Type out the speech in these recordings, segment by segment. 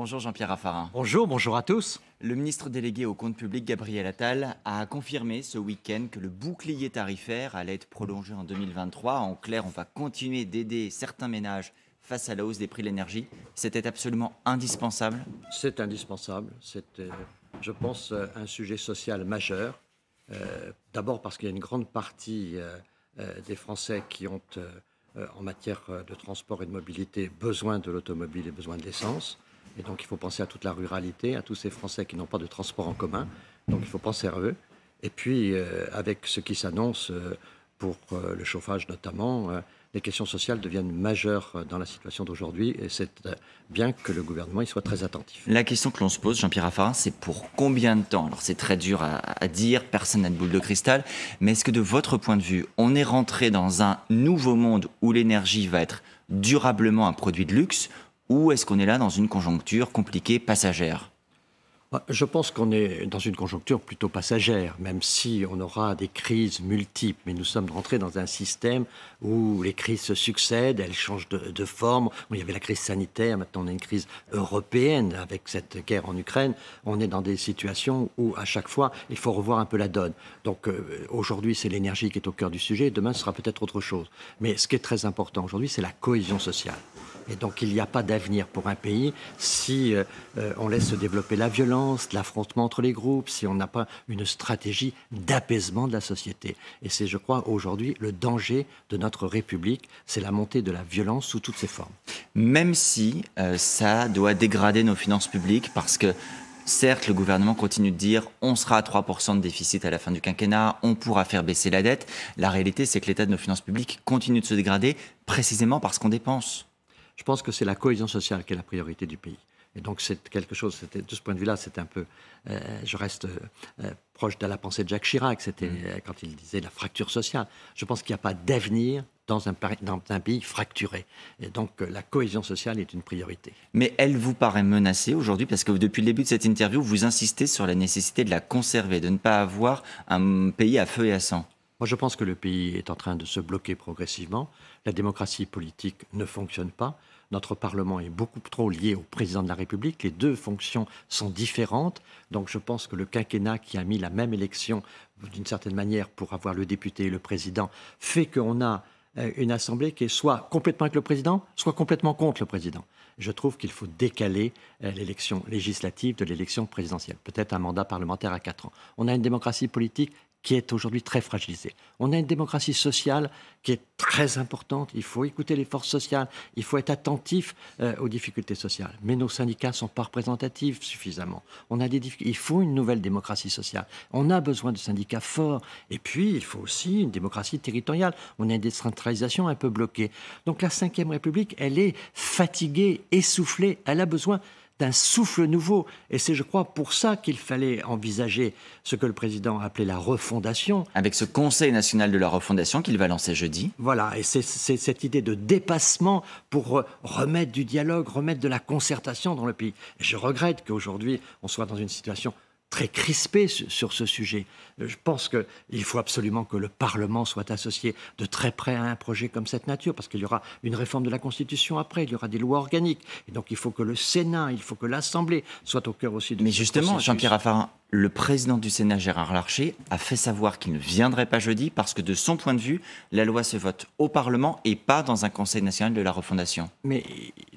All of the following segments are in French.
Bonjour Jean-Pierre Raffarin. Bonjour, bonjour à tous. Le ministre délégué au compte public Gabriel Attal a confirmé ce week-end que le bouclier tarifaire allait être prolongé en 2023. En clair, on va continuer d'aider certains ménages face à la hausse des prix de l'énergie. C'était absolument indispensable. C'est indispensable. C'est, euh, je pense, euh, un sujet social majeur. Euh, d'abord parce qu'il y a une grande partie des Français qui ont en matière de transport et de mobilité besoin de l'automobile et besoin de l'essence. Et donc, il faut penser à toute la ruralité, à tous ces Français qui n'ont pas de transport en commun. Donc, il faut penser à eux. Et puis, euh, avec ce qui s'annonce euh, pour euh, le chauffage notamment, les questions sociales deviennent majeures dans la situation d'aujourd'hui. Et c'est bien que le gouvernement y soit très attentif. La question que l'on se pose, Jean-Pierre Raffarin, c'est pour combien de temps Alors, c'est très dur à, à dire, personne n'a de boule de cristal. Mais est-ce que, de votre point de vue, on est rentré dans un nouveau monde où l'énergie va être durablement un produit de luxe ou est-ce qu'on est là dans une conjoncture compliquée, passagère bah, je pense qu'on est dans une conjoncture plutôt passagère, même si on aura des crises multiples. Mais nous sommes rentrés dans un système où les crises se succèdent, elles changent de, forme. Il y avait la crise sanitaire, maintenant on a une crise européenne avec cette guerre en Ukraine. On est dans des situations où à chaque fois, il faut revoir un peu la donne. Donc euh, aujourd'hui, c'est l'énergie qui est au cœur du sujet, demain, ce sera peut-être autre chose. Mais ce qui est très important aujourd'hui, c'est la cohésion sociale. Et donc il n'y a pas d'avenir pour un pays si euh, euh, on laisse se développer la violence, l'affrontement entre les groupes, si on n'a pas une stratégie d'apaisement de la société. Et c'est, je crois, aujourd'hui le danger de notre République, c'est la montée de la violence sous toutes ses formes. Même si euh, ça doit dégrader nos finances publiques, parce que Certes, le gouvernement continue de dire on sera à 3% de déficit à la fin du quinquennat, on pourra faire baisser la dette. La réalité, c'est que l'état de nos finances publiques continue de se dégrader précisément parce qu'on dépense. Je pense que c'est la cohésion sociale qui est la priorité du pays. Et donc, c'est quelque chose, de ce point de vue-là, c'est un peu. Euh, je reste euh, euh, proche de la pensée de Jacques Chirac, c'était mm. quand il disait la fracture sociale. Je pense qu'il n'y a pas d'avenir dans un, dans un, pays fracturé. Et donc, la cohésion sociale est une priorité. Mais elle vous paraît menacée aujourd'hui parce que depuis le début de cette interview, vous insistez sur la nécessité de la conserver, de ne pas avoir un pays à feu et à sang. Moi, je pense que le pays est en train de se bloquer progressivement. La démocratie politique ne fonctionne pas. Notre Parlement est beaucoup trop lié au président de la République. Les deux fonctions sont différentes. Donc, je pense que le quinquennat qui a mis la même élection, d'une certaine manière, pour avoir le député et le président, fait qu'on a euh, une assemblée qui est soit complètement avec le président, soit complètement contre le président. Je trouve qu'il faut décaler euh, l'élection législative de l'élection présidentielle, peut-être un mandat parlementaire à quatre ans. On a une démocratie politique qui est aujourd'hui très fragilisée. On a une démocratie sociale qui est très importante. Il faut écouter les forces sociales, il faut être attentif euh, aux difficultés sociales. Mais nos syndicats ne sont pas représentatifs suffisamment. On a des il faut une nouvelle démocratie sociale. On a besoin de syndicats forts. Et puis, il faut aussi une démocratie territoriale. On a une décentralisation un peu bloquée. Donc la Ve République, elle est fatiguée, essoufflée. Elle a besoin d'un souffle nouveau. Et c'est, je crois, pour ça qu'il fallait envisager ce que le président appelait la refondation. Avec ce Conseil national de la refondation qu'il va lancer jeudi. Voilà, et c'est cette idée de dépassement pour remettre du dialogue, remettre de la concertation dans le pays. je regrette qu'aujourd'hui, on soit dans une situation très crispé sur ce sujet. Je pense qu'il faut absolument que le Parlement soit associé de très près à un projet comme cette nature, parce qu'il y aura une réforme de la Constitution après, il y aura des lois organiques. Et donc il faut que le Sénat, il faut que l'Assemblée soit au cœur aussi de Mais justement, Jean-Pierre Raffarin, le président du Sénat, Gérard Larcher, a fait savoir qu'il ne viendrait pas jeudi parce que, de son point de vue, la loi se vote au Parlement et pas dans un Conseil national de la refondation. Mais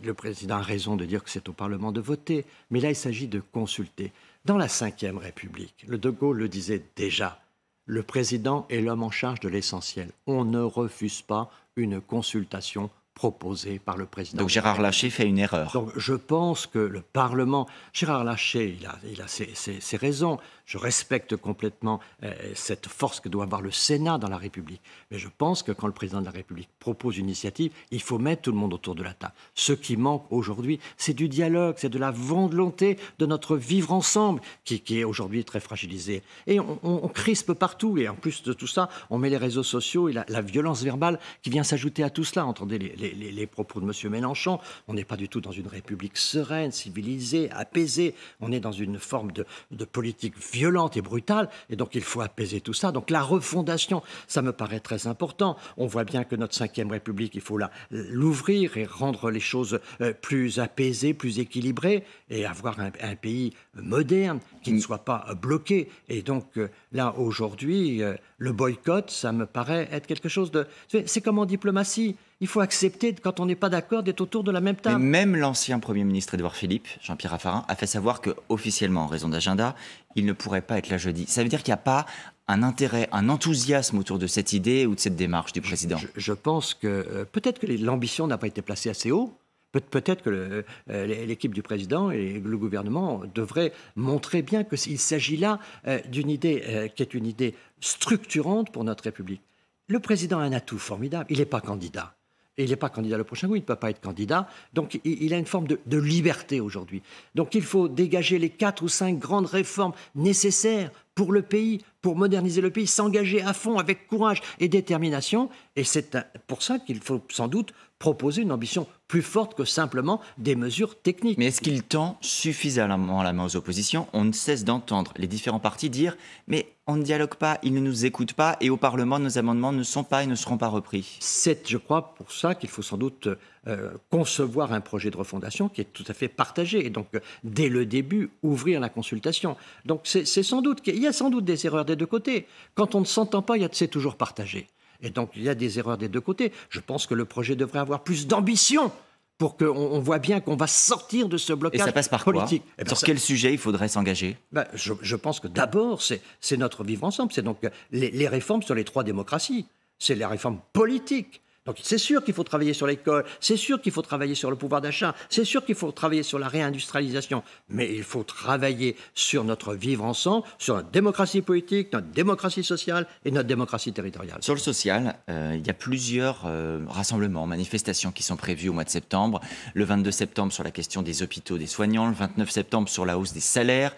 le président a raison de dire que c'est au Parlement de voter. Mais là, il s'agit de consulter. Dans la Ve République, le De Gaulle le disait déjà, le président est l'homme en charge de l'essentiel. On ne refuse pas une consultation proposé par le président. Donc Gérard laché fait une erreur. Donc je pense que le Parlement, Gérard laché il a, il ses raisons. Je respecte complètement euh, cette force que doit avoir le Sénat dans la République. Mais je pense que quand le président de la République propose une initiative, il faut mettre tout le monde autour de la table. Ce qui manque aujourd'hui, c'est du dialogue, c'est de la volonté de notre vivre ensemble qui, est aujourd'hui très fragilisé. Et on, crispe partout. Et en plus de tout ça, on met les réseaux sociaux et la, violence verbale qui vient s'ajouter à tout cela. Entendez les, propos de M. Mélenchon. On n'est pas du tout dans une République sereine, civilisée, apaisée. On est dans une forme de, de politique violente et brutale. Et donc, il faut apaiser tout ça. Donc, la refondation, ça me paraît très important. On voit bien que notre Ve République, il faut l'ouvrir et rendre les choses euh, plus apaisées, plus équilibrées et avoir un, un pays moderne qui ne mm. soit pas euh, bloqué. Et donc, euh, là, aujourd'hui, le boycott, ça me paraît être quelque chose de... C'est comme en diplomatie il faut accepter, quand on n'est pas d'accord, d'être autour de la même table. même l'ancien Premier ministre Édouard Philippe, Jean-Pierre Raffarin, a fait savoir que, officiellement, en raison d'agenda, il ne pourrait pas être là jeudi. Ça veut dire qu'il n'y a pas un intérêt, un enthousiasme autour de cette idée ou de cette démarche du président Je, pense que euh, peut-être que l'ambition n'a pas été placée assez haut. peut-être que euh, l'équipe du président et le gouvernement devraient montrer bien qu'il s'agit là euh, d'une idée qui est une idée structurante pour notre République. Le président a un atout formidable. Il n'est pas candidat il n'est pas candidat le prochain coup, il ne peut pas être candidat. Donc il, a une forme de, de liberté aujourd'hui. Donc il faut dégager les quatre ou cinq grandes réformes nécessaires pour le pays, pour moderniser le pays, s'engager à fond avec courage et détermination. Et c'est pour ça qu'il faut sans doute proposer une ambition plus forte que simplement des mesures techniques. Mais est-ce qu'il tend suffisamment la main aux oppositions On ne cesse d'entendre les différents partis dire mais on ne dialogue pas, ils ne nous écoutent pas et au Parlement nos amendements ne sont pas et ne seront pas repris. C'est, je crois, pour ça qu'il faut sans doute euh, concevoir un projet de refondation qui est tout à fait partagé et donc euh, dès le début ouvrir la consultation. Donc c'est sans doute qu'il y a sans doute des erreurs des deux côtés. Quand on ne s'entend pas, il y a c'est toujours partagé. Et donc, il y a des erreurs des deux côtés. Je pense que le projet devrait avoir plus d'ambition pour qu'on voit bien qu'on va sortir de ce blocage politique. Et ça passe par quoi eh Sur ben, quel sujet il faudrait s'engager ben, je, pense que d'abord, c'est notre vivre ensemble. C'est donc les, les réformes sur les trois démocraties. C'est les réformes politiques donc c'est sûr qu'il faut travailler sur l'école, c'est sûr qu'il faut travailler sur le pouvoir d'achat, c'est sûr qu'il faut travailler sur la réindustrialisation, mais il faut travailler sur notre vivre ensemble, sur notre démocratie politique, notre démocratie sociale et notre démocratie territoriale. Sur le social, euh, il y a plusieurs euh, rassemblements, manifestations qui sont prévues au mois de septembre. Le 22 septembre sur la question des hôpitaux, des soignants, le 29 septembre sur la hausse des salaires,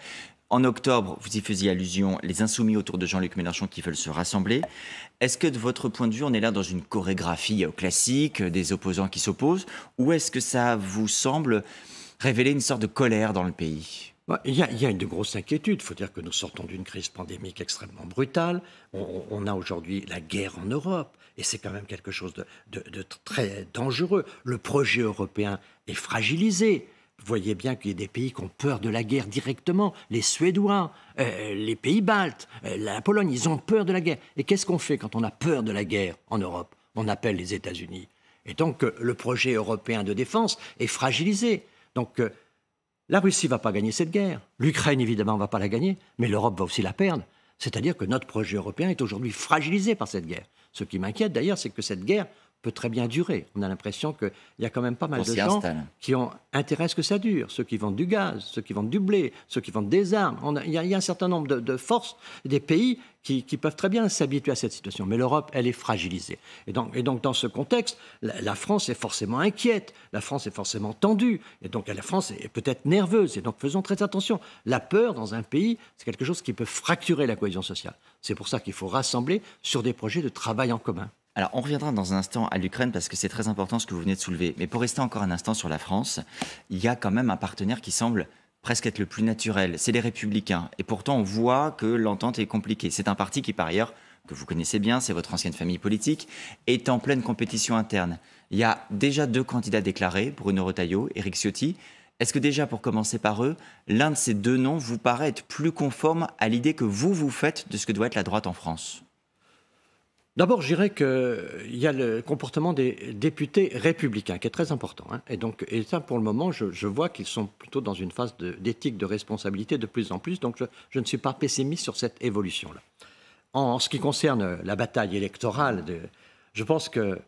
en octobre, vous y faisiez allusion, les insoumis autour de Jean-Luc Mélenchon qui veulent se rassembler. Est-ce que de votre point de vue, on est là dans une chorégraphie euh, classique euh, des opposants qui s'opposent Ou est-ce que ça vous semble révéler une sorte de colère dans le pays bah, il y, a, une grosse inquiétude. Il faut dire que nous sortons d'une crise pandémique extrêmement brutale. On, a aujourd'hui la guerre en Europe. Et c'est quand même quelque chose de très dangereux. Le projet européen est fragilisé voyez bien qu'il y a des pays qui ont peur de la guerre directement. Les Suédois, euh, les pays baltes, euh, la Pologne, ils ont peur de la guerre. Et qu'est-ce qu'on fait quand on a peur de la guerre en Europe On appelle les États-Unis. Et donc euh, le projet européen de défense est fragilisé. Donc la Russie ne va pas gagner cette guerre. L'Ukraine, évidemment, ne va pas la gagner, mais l'Europe va aussi la perdre. C'est-à-dire que notre projet européen est aujourd'hui fragilisé par cette guerre. Ce qui m'inquiète d'ailleurs, c'est que cette guerre peut très bien durer. On a l'impression qu'il y a quand même pas mal de gens qui ont intérêt à ce que ça dure. Ceux qui vendent du gaz, ceux qui vendent du blé, ceux qui vendent des armes. Il y, a un certain nombre de, forces, des pays qui, peuvent très bien s'habituer à cette situation. Mais l'Europe, elle est fragilisée. Et donc, dans ce contexte, la, France est forcément inquiète, la France est forcément tendue, et donc la France est peut-être nerveuse. Et donc, faisons très attention. La peur dans un pays, c'est quelque chose qui peut fracturer la cohésion sociale. C'est pour ça qu'il faut rassembler sur des projets de travail en commun. Alors, on reviendra dans un instant à l'Ukraine parce que c'est très important ce que vous venez de soulever. Mais pour rester encore un instant sur la France, il y a quand même un partenaire qui semble presque être le plus naturel, c'est les Républicains. Et pourtant, on voit que l'entente est compliquée. C'est un parti qui, par ailleurs, que vous connaissez bien, c'est votre ancienne famille politique, est en pleine compétition interne. Il y a déjà deux candidats déclarés, Bruno Retailleau, Éric Ciotti. Est-ce que déjà, pour commencer par eux, l'un de ces deux noms vous paraît être plus conforme à l'idée que vous vous faites de ce que doit être la droite en France D'abord, je dirais qu'il y a le comportement des députés républicains qui est très important. Hein. Et donc, ça, pour le moment, je, vois qu'ils sont plutôt dans une phase d'éthique, de, responsabilité de plus en plus. Donc, je, ne suis pas pessimiste sur cette évolution-là. En, ce qui concerne la bataille électorale, je pense que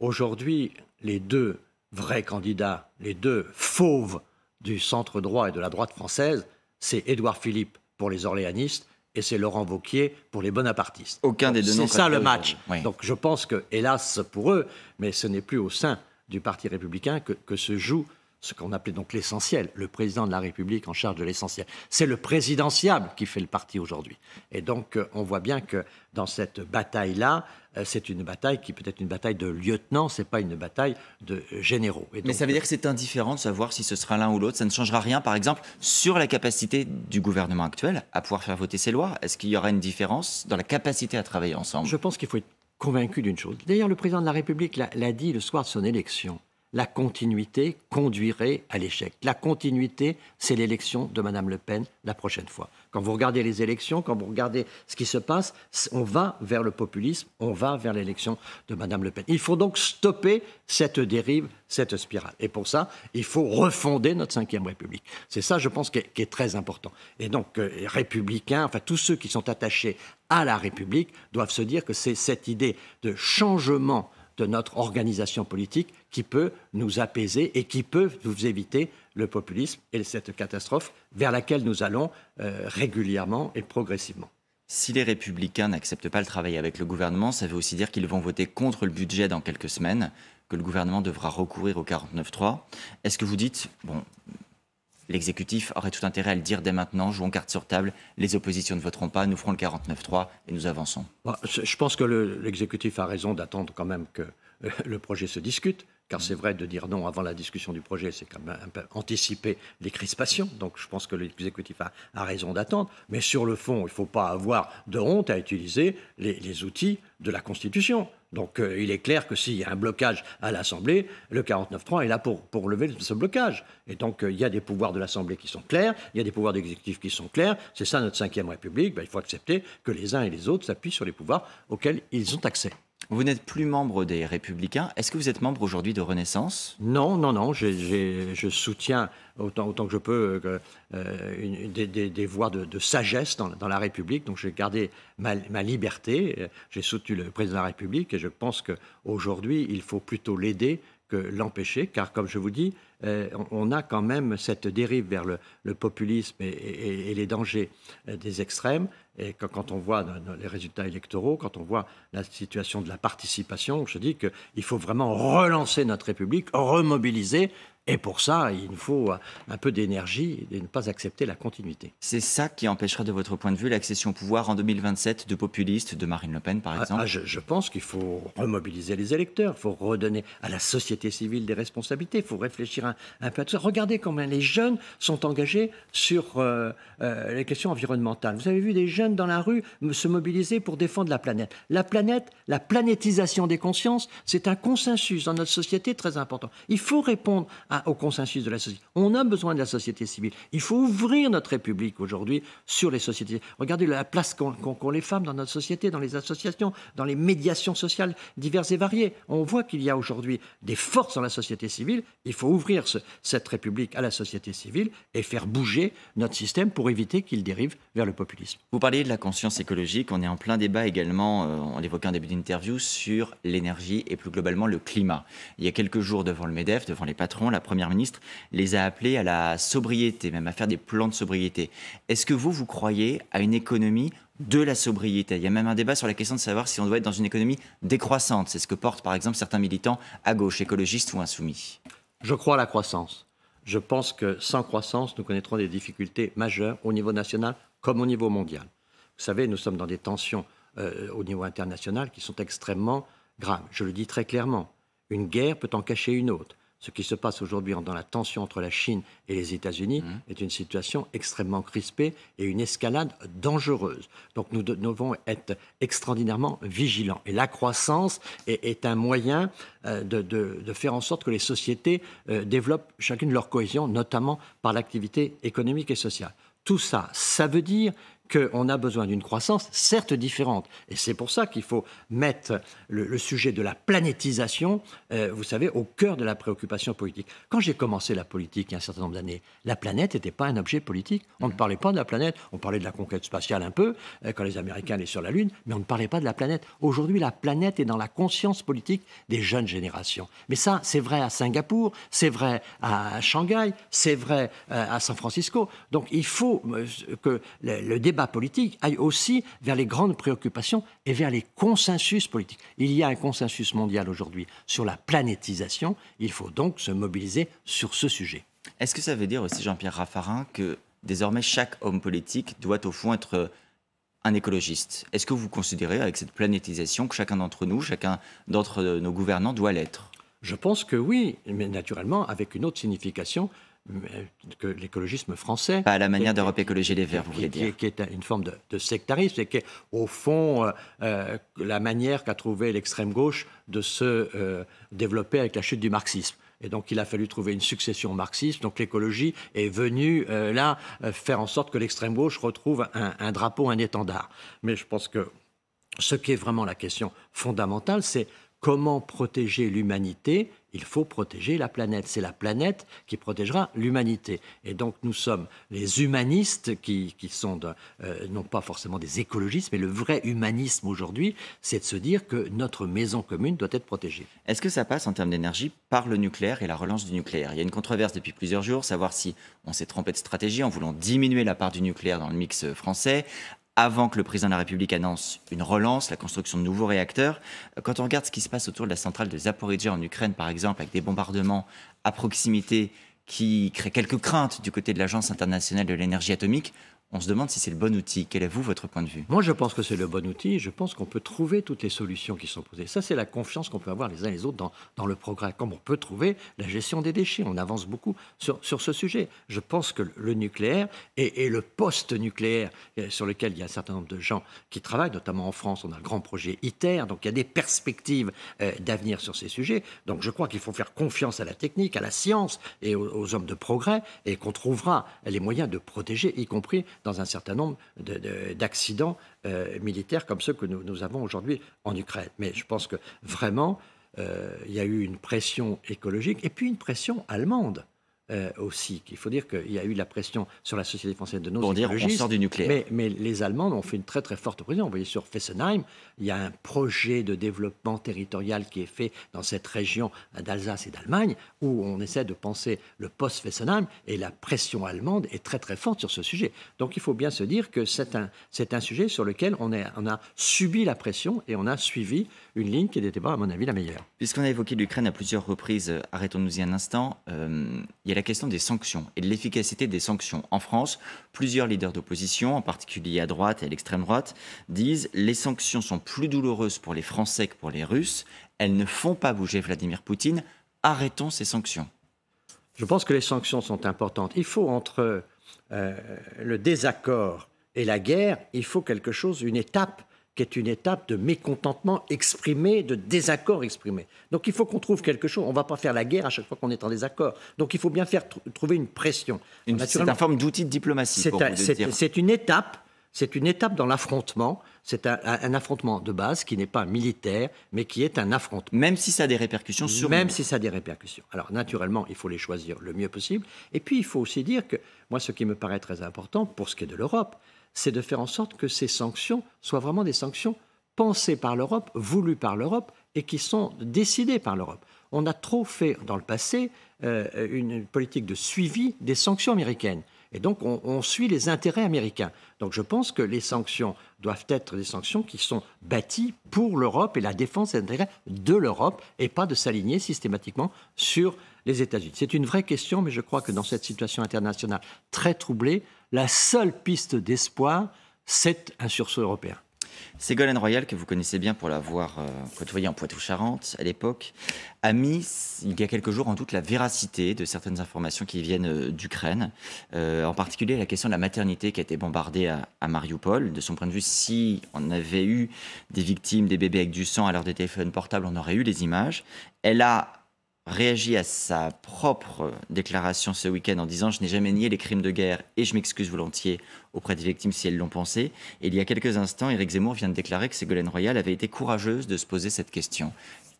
aujourd'hui, les deux vrais candidats, les deux fauves du centre droit et de la droite française, c'est Édouard Philippe pour les Orléanistes et c'est Laurent Vauquier pour les bonapartistes. Aucun des deux C'est ça le match. Donc je pense que, hélas pour eux, mais ce n'est plus au sein du Parti républicain que, que se joue ce qu'on appelait donc l'essentiel, le président de la République en charge de l'essentiel. C'est le présidentiable qui fait le parti aujourd'hui. Et donc, euh, on voit bien que dans cette bataille-là, euh, c'est une bataille qui peut être une bataille de lieutenants, ce n'est pas une bataille de généraux. Mais ça veut euh, dire que c'est indifférent de savoir si ce sera l'un ou l'autre. Ça ne changera rien, par exemple, sur la capacité du gouvernement actuel à pouvoir faire voter ses lois. Est-ce qu'il y aura une différence dans la capacité à travailler ensemble Je pense qu'il faut être convaincu d'une chose. D'ailleurs, le président de la République l'a dit le soir de son élection la continuité conduirait à l'échec. La continuité, c'est l'élection de Mme Le Pen la prochaine fois. Quand vous regardez les élections, quand vous regardez ce qui se passe, on va vers le populisme, on va vers l'élection de Mme Le Pen. Il faut donc stopper cette dérive, cette spirale. Et pour ça, il faut refonder notre Ve République. C'est ça, je pense, qui est, très important. Et donc, euh, républicains, enfin, tous ceux qui sont attachés à la République doivent se dire que c'est cette idée de changement de notre organisation politique qui peut nous apaiser et qui peut nous éviter le populisme et cette catastrophe vers laquelle nous allons euh, régulièrement et progressivement. Si les républicains n'acceptent pas le travail avec le gouvernement, ça veut aussi dire qu'ils vont voter contre le budget dans quelques semaines, que le gouvernement devra recourir au 49-3. Est-ce que vous dites, bon, L'exécutif aurait tout intérêt à le dire dès maintenant, jouons carte sur table, les oppositions ne voteront pas, nous ferons le 49-3 et nous avançons. Je pense que l'exécutif a raison d'attendre quand même que euh, le projet se discute car c'est vrai de dire non avant la discussion du projet, c'est quand même un peu anticiper les crispations. Donc je pense que l'exécutif a, raison d'attendre. Mais sur le fond, il ne faut pas avoir de honte à utiliser les, outils de la Constitution. Donc euh, il est clair que s'il y a un blocage à l'Assemblée, le 49.3 est là pour, pour lever ce blocage. Et donc euh, il y a des pouvoirs de l'Assemblée qui sont clairs, il y a des pouvoirs d'exécutif qui sont clairs. C'est ça notre 5 République. Ben, il faut accepter que les uns et les autres s'appuient sur les pouvoirs auxquels ils ont accès. Vous n'êtes plus membre des Républicains. Est-ce que vous êtes membre aujourd'hui de Renaissance Non, non, non. je soutiens autant, autant que je peux euh, euh, des, des, voies de, sagesse dans, la République. Donc j'ai gardé ma, liberté. J'ai soutenu le président de la République et je pense qu'aujourd'hui, il faut plutôt l'aider que l'empêcher, car comme je vous dis, euh, on a quand même cette dérive vers le, populisme et, les dangers des extrêmes. Et quand, on voit euh, les résultats électoraux, quand on voit la situation de la participation, je dis qu'il faut vraiment relancer notre République, remobiliser et pour ça, il nous faut un peu d'énergie et ne pas accepter la continuité. C'est ça qui empêchera, de votre point de vue, l'accession au pouvoir en 2027 de populistes, de Marine Le Pen, par ah, exemple ah, je, pense qu'il faut remobiliser les électeurs, il faut redonner à la société civile des responsabilités, il faut réfléchir un, peu à tout ça. Regardez combien les jeunes sont engagés sur euh, euh, les questions environnementales. Vous avez vu des jeunes dans la rue se mobiliser pour défendre la planète. La planète, la planétisation des consciences, c'est un consensus dans notre société très important. Il faut répondre au consensus de la société. On a besoin de la société civile. Il faut ouvrir notre République aujourd'hui sur les sociétés. Regardez la place qu'ont les femmes dans notre société, dans les associations, dans les médiations sociales diverses et variées. On voit qu'il y a aujourd'hui des forces dans la société civile. Il faut ouvrir cette République à la société civile et faire bouger notre système pour éviter qu'il dérive vers le populisme. Vous parliez de la conscience écologique. On est en plein débat également, euh, on l'évoquait en début d'interview, sur l'énergie et plus globalement le climat. Il y a quelques jours devant le MEDEF, devant les patrons, la Premier ministre les a appelés à la sobriété, même à faire des plans de sobriété. Est-ce que vous, vous croyez à une économie de la sobriété. Il y a même un débat sur la question de savoir si on doit être dans une économie décroissante. C'est ce que portent par exemple certains militants à gauche, écologistes ou insoumis. Je crois à la croissance. Je pense que sans croissance, nous connaîtrons des difficultés majeures au niveau national comme au niveau mondial. Vous savez, nous sommes dans des tensions euh, au niveau international qui sont extrêmement graves. Je le dis très clairement. Une guerre peut en cacher une autre ce qui se passe aujourd'hui dans la tension entre la Chine et les États-Unis mmh. est une situation extrêmement crispée et une escalade dangereuse. Donc nous devons être extraordinairement vigilants. Et la croissance est, un moyen euh, de, faire en sorte que les sociétés euh, développent chacune leur cohésion, notamment par l'activité économique et sociale. Tout ça, ça veut dire qu'on a besoin d'une croissance, certes différente. Et c'est pour ça qu'il faut mettre le, sujet de la planétisation, euh, vous savez, au cœur de la préoccupation politique. Quand j'ai commencé la politique il y a un certain nombre d'années, la planète n'était pas un objet politique. On ne parlait pas de la planète. On parlait de la conquête spatiale un peu, euh, quand les Américains allaient sur la Lune, mais on ne parlait pas de la planète. Aujourd'hui, la planète est dans la conscience politique des jeunes générations. Mais ça, c'est vrai à Singapour, c'est vrai à Shanghai, c'est vrai euh, à San Francisco. Donc il faut que le débat politique aille aussi vers les grandes préoccupations et vers les consensus politiques. Il y a un consensus mondial aujourd'hui sur la planétisation. Il faut donc se mobiliser sur ce sujet. Est-ce que ça veut dire aussi, Jean-Pierre Raffarin, que désormais chaque homme politique doit au fond être euh, un écologiste Est-ce que vous considérez, avec cette planétisation, que chacun d'entre nous, chacun d'entre euh, nos gouvernants doit l'être Je pense que oui, mais naturellement avec une autre signification que l'écologisme français. Pas à la manière d'Europe Écologie Les Verts, vous voulez dire. Qui est une forme de, sectarisme et qui est, au fond, euh, euh, la manière qu'a trouvé l'extrême gauche de se euh, développer avec la chute du marxisme. Et donc, il a fallu trouver une succession marxiste. Donc, l'écologie est venue là faire en sorte que l'extrême gauche retrouve un, un drapeau, un étendard. Mais je pense que ce qui est vraiment la question fondamentale, c'est comment protéger l'humanité il faut protéger la planète. C'est la planète qui protégera l'humanité. Et donc nous sommes les humanistes qui, qui sont euh, non pas forcément des écologistes, mais le vrai humanisme aujourd'hui, c'est de se dire que notre maison commune doit être protégée. Est-ce que ça passe en termes d'énergie par le nucléaire et la relance du nucléaire Il y a une controverse depuis plusieurs jours, savoir si on s'est trompé de stratégie en voulant diminuer la part du nucléaire dans le mix français, avant que le président de la République annonce une relance, la construction de nouveaux réacteurs. Euh, quand on regarde ce qui se passe autour de la centrale de Zaporizhzhia en Ukraine, par exemple, avec des bombardements à proximité qui créent quelques craintes du côté de l'Agence internationale de l'énergie atomique, on se demande si c'est le bon outil. Quel est, vous, votre point de vue Moi, je pense que c'est le bon outil. Je pense qu'on peut trouver toutes les solutions qui sont posées. Ça, c'est la confiance qu'on peut avoir les uns les autres dans, dans, le progrès, comme on peut trouver la gestion des déchets. On avance beaucoup sur, sur ce sujet. Je pense que le nucléaire et, le post-nucléaire, euh, sur lequel il y a un certain nombre de gens qui travaillent, notamment en France, on a le grand projet ITER, donc il y a des perspectives euh, d'avenir sur ces sujets. Donc, je crois qu'il faut faire confiance à la technique, à la science et aux hommes de progrès, et qu'on trouvera les moyens de protéger, y compris dans un certain nombre d'accidents euh, militaires comme ceux que nous avons aujourd'hui en Ukraine. Mais je pense que vraiment, euh, il y a eu une pression écologique et puis une pression allemande. Euh, aussi. qu'il faut dire qu'il y a eu la pression sur la société française de nos Pour dire on sort du nucléaire. Mais, mais, les Allemands ont fait une très très forte pression. Vous voyez, sur Fessenheim, il y a un projet de développement territorial qui est fait dans cette région d'Alsace et d'Allemagne où on essaie de penser le post-Fessenheim et la pression allemande est très très forte sur ce sujet. Donc il faut bien se dire que c'est un, c'est un sujet sur lequel on, est, on a subi la pression et on a suivi une ligne qui n'était pas, à mon avis, la meilleure. Puisqu'on a évoqué l'Ukraine à plusieurs reprises, arrêtons-nous y un instant. Euh, il y a et la question des sanctions et de l'efficacité des sanctions. En France, plusieurs leaders d'opposition, en particulier à droite et à l'extrême droite, disent les sanctions sont plus douloureuses pour les Français que pour les Russes, elles ne font pas bouger Vladimir Poutine, arrêtons ces sanctions. Je pense que les sanctions sont importantes. Il faut entre euh, le désaccord et la guerre, il faut quelque chose, une étape qui est une étape de mécontentement exprimé, de désaccord exprimé. Donc il faut qu'on trouve quelque chose. On ne va pas faire la guerre à chaque fois qu'on est en désaccord. Donc il faut bien faire trouver une pression. C'est une forme d'outil de diplomatie. C'est une étape. C'est une étape dans l'affrontement. C'est un, un, affrontement de base qui n'est pas militaire, mais qui est un affrontement. Même si ça a des répercussions sur. Même si ça a des répercussions. Alors naturellement, il faut les choisir le mieux possible. Et puis il faut aussi dire que moi, ce qui me paraît très important pour ce qui est de l'Europe, c'est de faire en sorte que ces sanctions soient vraiment des sanctions pensées par l'Europe, voulues par l'Europe et qui sont décidées par l'Europe. On a trop fait dans le passé euh, une politique de suivi des sanctions américaines. Et donc, on, on, suit les intérêts américains. Donc, je pense que les sanctions doivent être des sanctions qui sont bâties pour l'Europe et la défense des intérêts de l'Europe et pas de s'aligner systématiquement sur les États-Unis. C'est une vraie question, mais je crois que dans cette situation internationale très troublée, la seule piste d'espoir, c'est un sursaut européen. Ségolène Royal, que vous connaissez bien pour l'avoir euh, côtoyé côtoyée en Poitou-Charentes à l'époque, a mis il y a quelques jours en doute la véracité de certaines informations qui viennent euh, d'Ukraine, euh, en particulier la question de la maternité qui a été bombardée à, à, Mariupol. De son point de vue, si on avait eu des victimes, des bébés avec du sang à l'heure des téléphones portables, on aurait eu les images. Elle a réagit à sa propre déclaration ce week-end en disant Je n'ai jamais nié les crimes de guerre et je m'excuse volontiers auprès des victimes si elles l'ont pensé. Et il y a quelques instants, Éric Zemmour vient de déclarer que Ségolène Royal avait été courageuse de se poser cette question.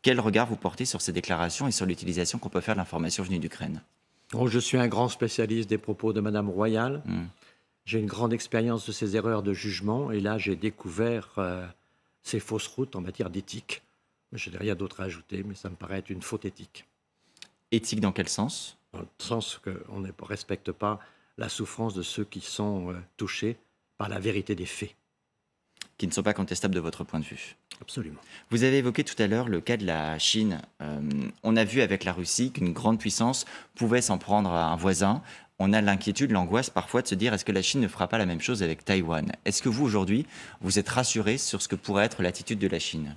Quel regard vous portez sur ces déclarations et sur l'utilisation qu'on peut faire de l'information venue d'Ukraine Bon, oh, Je suis un grand spécialiste des propos de Madame Royal. Hmm. J'ai une grande expérience de ses erreurs de jugement et là, j'ai découvert euh, ces ses fausses routes en matière d'éthique. Je n'ai rien d'autre à ajouter, mais ça me paraît être une faute éthique. Éthique dans quel sens Dans le sens qu'on ne respecte pas la souffrance de ceux qui sont euh, touchés par la vérité des faits. Qui ne sont pas contestables de votre point de vue. Absolument. Vous avez évoqué tout à l'heure le cas de la Chine. Euh, on a vu avec la Russie qu'une grande puissance pouvait s'en prendre à un voisin. On a l'inquiétude, l'angoisse parfois de se dire est-ce que la Chine ne fera pas la même chose avec Taïwan Est-ce que vous aujourd'hui, vous êtes rassuré sur ce que pourrait être l'attitude de la Chine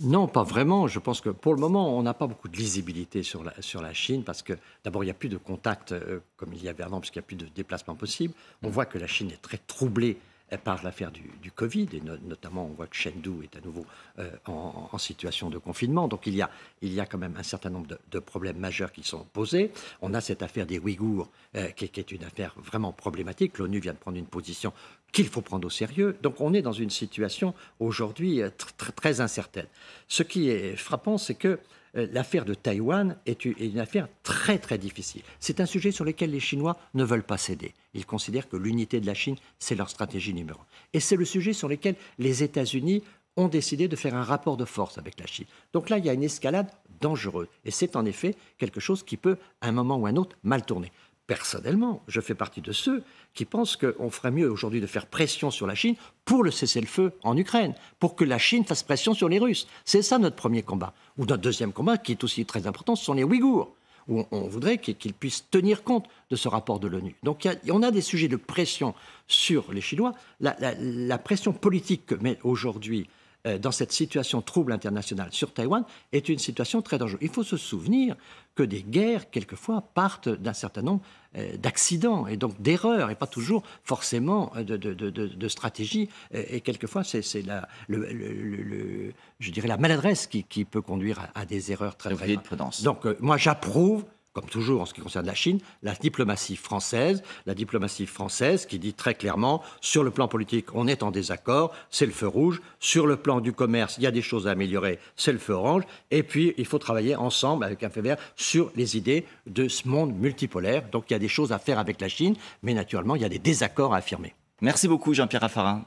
non, pas vraiment. Je pense que pour le moment, on n'a pas beaucoup de lisibilité sur la, sur la Chine parce que d'abord, il n'y a plus de contact euh, comme il y avait avant parce qu'il n'y a plus de déplacement possible. On voit que la Chine est très troublée par l'affaire du, Covid, et notamment on voit que Chengdu est à nouveau euh, en, situation de confinement. Donc il y a, il y a quand même un certain nombre de, problèmes majeurs qui sont posés. On a cette affaire des Ouïghours, euh, qui, est une affaire vraiment problématique. L'ONU vient de prendre une position qu'il faut prendre au sérieux. Donc on est dans une situation aujourd'hui euh, très incertaine. Ce qui est frappant, c'est que euh, l'affaire de Taïwan est une affaire très très difficile. C'est un sujet sur lequel les Chinois ne veulent pas céder. Ils considèrent que l'unité de la Chine, c'est leur stratégie numéro un. Et c'est le sujet sur lequel les États-Unis ont décidé de faire un rapport de force avec la Chine. Donc là, il y a une escalade dangereuse. Et c'est en effet quelque chose qui peut, à un moment ou à un autre, mal tourner personnellement, je fais partie de ceux qui pensent qu'on ferait mieux aujourd'hui de faire pression sur la Chine pour le cessez-le-feu en Ukraine, pour que la Chine fasse pression sur les Russes. C'est ça notre premier combat. Ou notre deuxième combat, qui est aussi très important, ce sont les Ouïghours, où on, voudrait qu'ils puissent tenir compte de ce rapport de l'ONU. Donc a, on a des sujets de pression sur les Chinois. la pression politique que met aujourd'hui euh, dans cette situation trouble internationale sur Taïwan est une situation très dangereuse. Il faut se souvenir que des guerres, quelquefois, partent d'un certain nombre euh, d'accidents et donc d'erreurs, et pas toujours forcément euh, de, stratégie. Et, quelquefois, c'est la, le, je dirais la maladresse qui, peut conduire à, des erreurs très, graves. De prudence. Donc, moi, j'approuve comme toujours en ce qui concerne la Chine, la diplomatie française, la diplomatie française qui dit très clairement, sur le plan politique, on est en désaccord, c'est le feu rouge, sur le plan du commerce, il y a des choses à améliorer, c'est le feu orange, et puis il faut travailler ensemble avec un feu vert sur les idées de ce monde multipolaire. Donc il y a des choses à faire avec la Chine, mais naturellement, il y a des désaccords à affirmer. Merci beaucoup Jean-Pierre Raffarin.